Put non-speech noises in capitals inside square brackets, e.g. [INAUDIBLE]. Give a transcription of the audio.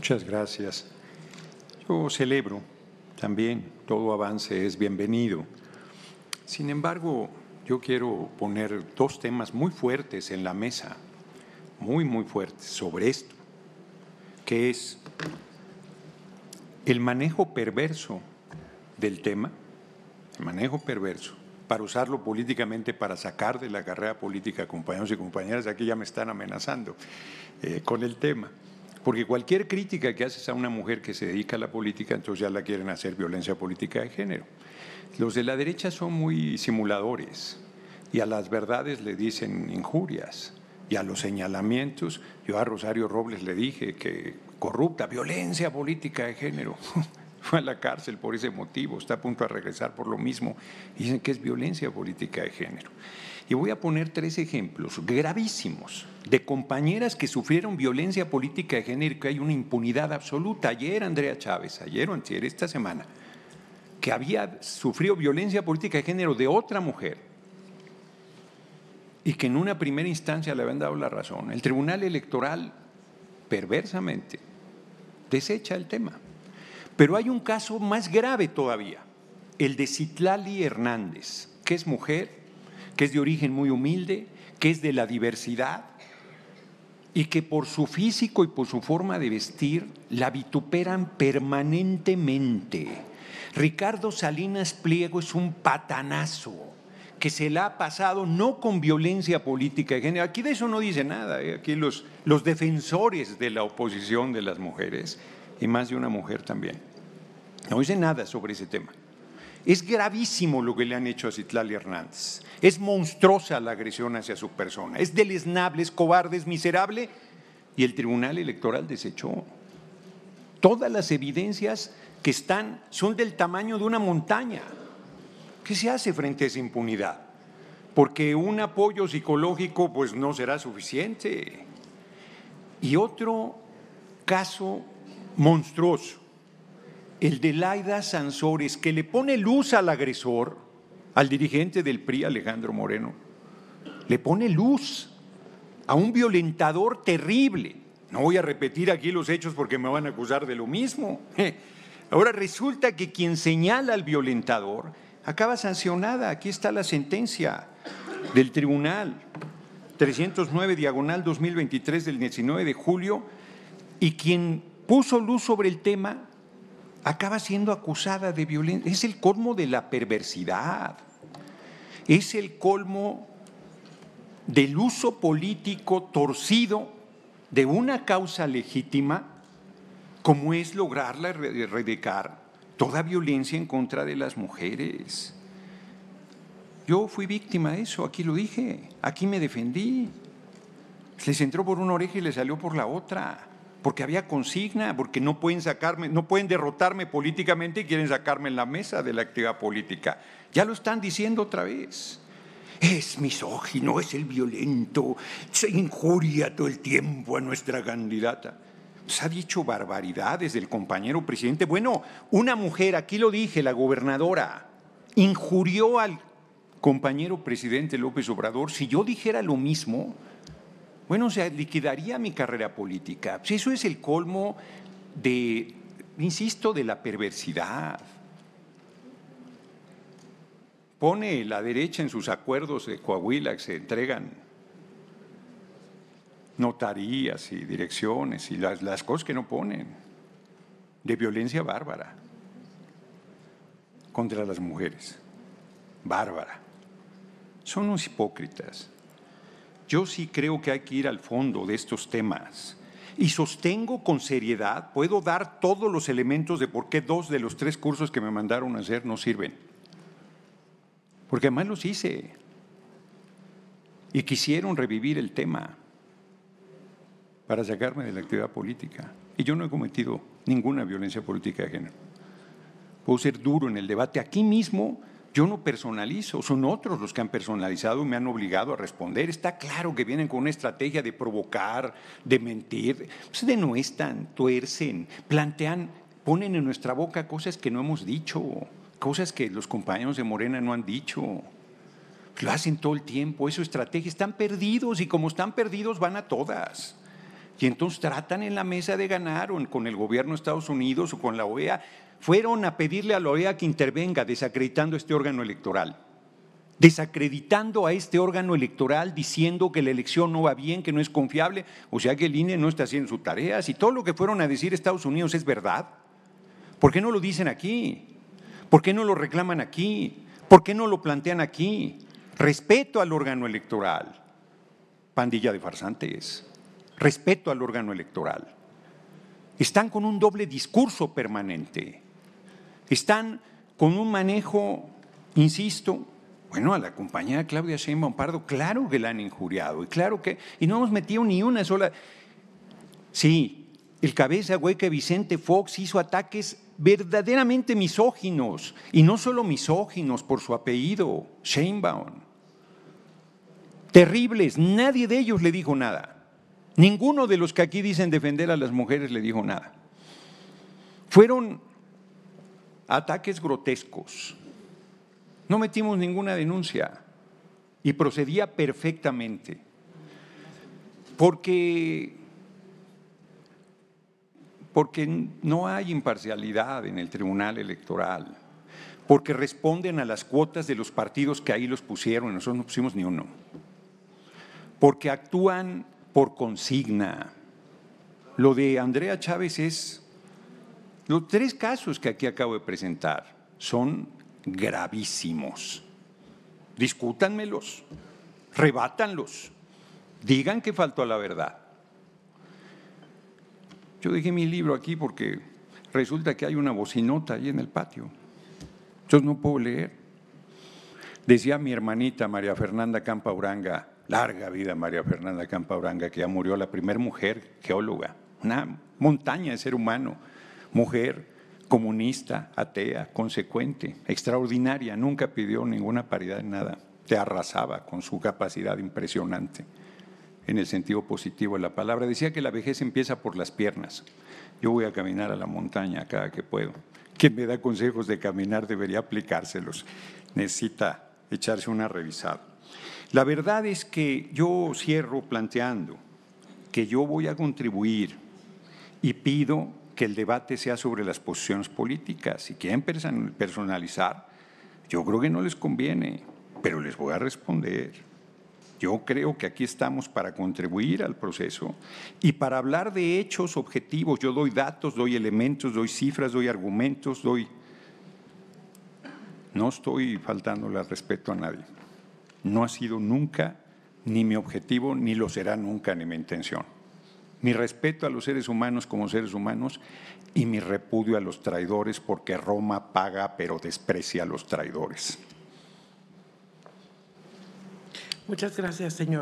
Muchas gracias. Yo celebro también, todo avance es bienvenido. Sin embargo, yo quiero poner dos temas muy fuertes en la mesa, muy, muy fuertes, sobre esto, que es el manejo perverso del tema, el manejo perverso, para usarlo políticamente, para sacar de la carrera política compañeros y compañeras, aquí ya me están amenazando eh, con el tema porque cualquier crítica que haces a una mujer que se dedica a la política, entonces ya la quieren hacer violencia política de género. Los de la derecha son muy simuladores y a las verdades le dicen injurias y a los señalamientos. Yo a Rosario Robles le dije que corrupta, violencia política de género. [LAUGHS] Fue a la cárcel por ese motivo, está a punto de regresar por lo mismo. Dicen que es violencia política de género. Y voy a poner tres ejemplos gravísimos de compañeras que sufrieron violencia política de género, que hay una impunidad absoluta. Ayer Andrea Chávez, ayer o ayer esta semana, que había sufrido violencia política de género de otra mujer y que en una primera instancia le habían dado la razón. El Tribunal Electoral, perversamente, desecha el tema. Pero hay un caso más grave todavía, el de Citlali Hernández, que es mujer, que es de origen muy humilde, que es de la diversidad, y que por su físico y por su forma de vestir la vituperan permanentemente. Ricardo Salinas Pliego es un patanazo que se la ha pasado no con violencia política de género. Aquí de eso no dice nada. ¿eh? Aquí los, los defensores de la oposición de las mujeres, y más de una mujer también, no dice nada sobre ese tema. Es gravísimo lo que le han hecho a Citlali Hernández. Es monstruosa la agresión hacia su persona. Es deleznable, es cobarde, es miserable. Y el Tribunal Electoral desechó. Todas las evidencias que están son del tamaño de una montaña. ¿Qué se hace frente a esa impunidad? Porque un apoyo psicológico pues no será suficiente. Y otro caso monstruoso el de Laida Sansores, que le pone luz al agresor, al dirigente del PRI, Alejandro Moreno, le pone luz a un violentador terrible. No voy a repetir aquí los hechos porque me van a acusar de lo mismo. [LAUGHS] Ahora resulta que quien señala al violentador acaba sancionada. Aquí está la sentencia del tribunal 309 diagonal 2023 del 19 de julio y quien puso luz sobre el tema acaba siendo acusada de violencia. Es el colmo de la perversidad. Es el colmo del uso político torcido de una causa legítima como es lograrla erradicar toda violencia en contra de las mujeres. Yo fui víctima de eso, aquí lo dije, aquí me defendí. Les entró por una oreja y les salió por la otra porque había consigna, porque no pueden sacarme, no pueden derrotarme políticamente y quieren sacarme en la mesa de la actividad política. Ya lo están diciendo otra vez. Es misógino, es el violento, se injuria todo el tiempo a nuestra candidata. Se pues ha dicho barbaridades del compañero presidente. Bueno, una mujer, aquí lo dije, la gobernadora, injurió al compañero presidente López Obrador. Si yo dijera lo mismo, bueno, o sea, liquidaría mi carrera política. Pues, eso es el colmo de, insisto, de la perversidad. Pone la derecha en sus acuerdos de Coahuila que se entregan notarías y direcciones y las, las cosas que no ponen, de violencia bárbara contra las mujeres, bárbara. Son unos hipócritas. Yo sí creo que hay que ir al fondo de estos temas. Y sostengo con seriedad, puedo dar todos los elementos de por qué dos de los tres cursos que me mandaron a hacer no sirven. Porque además los hice. Y quisieron revivir el tema para sacarme de la actividad política. Y yo no he cometido ninguna violencia política de género. Puedo ser duro en el debate. Aquí mismo yo no personalizo, son otros los que han personalizado y me han obligado a responder. Está claro que vienen con una estrategia de provocar, de mentir. Pues no denuestan, tuercen, plantean, ponen en nuestra boca cosas que no hemos dicho, cosas que los compañeros de Morena no han dicho. Lo hacen todo el tiempo, es estrategia. Están perdidos y como están perdidos van a todas. Y entonces tratan en la mesa de ganar o con el gobierno de Estados Unidos o con la OEA fueron a pedirle a la OEA que intervenga desacreditando este órgano electoral, desacreditando a este órgano electoral diciendo que la elección no va bien, que no es confiable, o sea que el INE no está haciendo su tarea, si todo lo que fueron a decir Estados Unidos es verdad, ¿por qué no lo dicen aquí? ¿Por qué no lo reclaman aquí? ¿Por qué no lo plantean aquí? Respeto al órgano electoral, pandilla de farsantes, respeto al órgano electoral. Están con un doble discurso permanente están con un manejo, insisto, bueno, a la compañera Claudia Sheinbaum Pardo, claro que la han injuriado y claro que y no hemos metido ni una sola. Sí, el cabeza hueca Vicente Fox hizo ataques verdaderamente misóginos y no solo misóginos por su apellido, Sheinbaum. Terribles, nadie de ellos le dijo nada. Ninguno de los que aquí dicen defender a las mujeres le dijo nada. Fueron ataques grotescos. No metimos ninguna denuncia y procedía perfectamente. Porque, porque no hay imparcialidad en el Tribunal Electoral, porque responden a las cuotas de los partidos que ahí los pusieron, nosotros no pusimos ni uno, porque actúan por consigna. Lo de Andrea Chávez es los tres casos que aquí acabo de presentar son gravísimos. Discútanmelos, rebátanlos, digan que faltó a la verdad. Yo dejé mi libro aquí porque resulta que hay una bocinota ahí en el patio. Yo no puedo leer. Decía mi hermanita María Fernanda Campauranga, larga vida María Fernanda Campauranga, que ya murió la primera mujer geóloga, una montaña de ser humano mujer comunista, atea, consecuente, extraordinaria, nunca pidió ninguna paridad en nada, te arrasaba con su capacidad impresionante en el sentido positivo de la palabra. Decía que la vejez empieza por las piernas. Yo voy a caminar a la montaña cada que puedo. Quien me da consejos de caminar debería aplicárselos. Necesita echarse una revisada. La verdad es que yo cierro planteando que yo voy a contribuir y pido que el debate sea sobre las posiciones políticas. Si quieren personalizar, yo creo que no les conviene, pero les voy a responder. Yo creo que aquí estamos para contribuir al proceso y para hablar de hechos objetivos. Yo doy datos, doy elementos, doy cifras, doy argumentos, doy... No estoy faltando respeto a nadie. No ha sido nunca ni mi objetivo, ni lo será nunca ni mi intención mi respeto a los seres humanos como seres humanos y mi repudio a los traidores porque Roma paga pero desprecia a los traidores. Muchas gracias, señor.